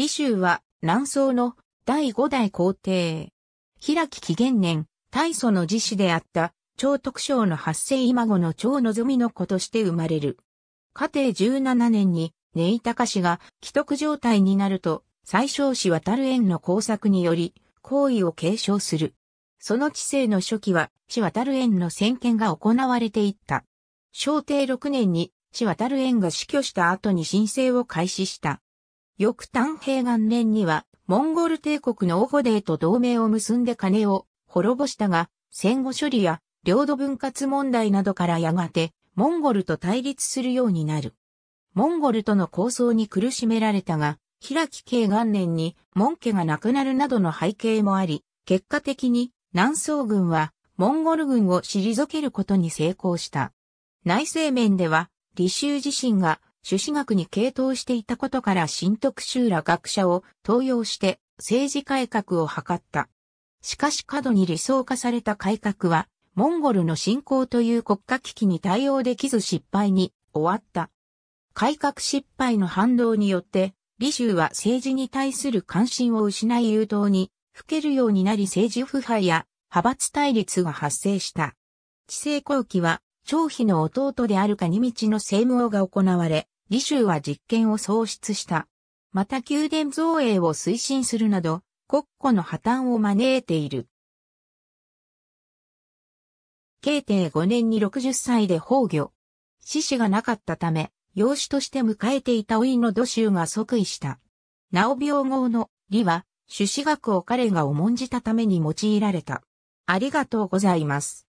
李州は南宋の第五代皇帝。平木紀元年、大祖の自子であった、張徳省の八世今後の張望みの子として生まれる。嘉定17年に、根井高氏が既得状態になると、最小氏渡る縁の工作により、皇位を継承する。その治世の初期は、氏渡る縁の先見が行われていった。正定6年に、氏渡る縁が死去した後に申請を開始した。翌丹平元年には、モンゴル帝国のオホデーと同盟を結んで金を滅ぼしたが、戦後処理や領土分割問題などからやがて、モンゴルと対立するようになる。モンゴルとの抗争に苦しめられたが、平木慶元年に、門家が亡くなるなどの背景もあり、結果的に、南宋軍は、モンゴル軍を退けることに成功した。内政面では、李州自身が朱子学に傾倒していたことから新徳集羅学者を登用して政治改革を図った。しかし過度に理想化された改革は、モンゴルの侵攻という国家危機に対応できず失敗に終わった。改革失敗の反動によって、李州は政治に対する関心を失い誘導に、吹けるようになり政治腐敗や派閥対立が発生した。治世後期は、張飛の弟であるかに道の政務王が行われ、李州は実権を創出した。また宮殿造営を推進するなど、国庫の破綻を招いている。慶帝5年に60歳で崩御。死死がなかったため、養子として迎えていた老の土州が即位した。なお病号の李は、朱子学を彼が重んじたために用いられた。ありがとうございます。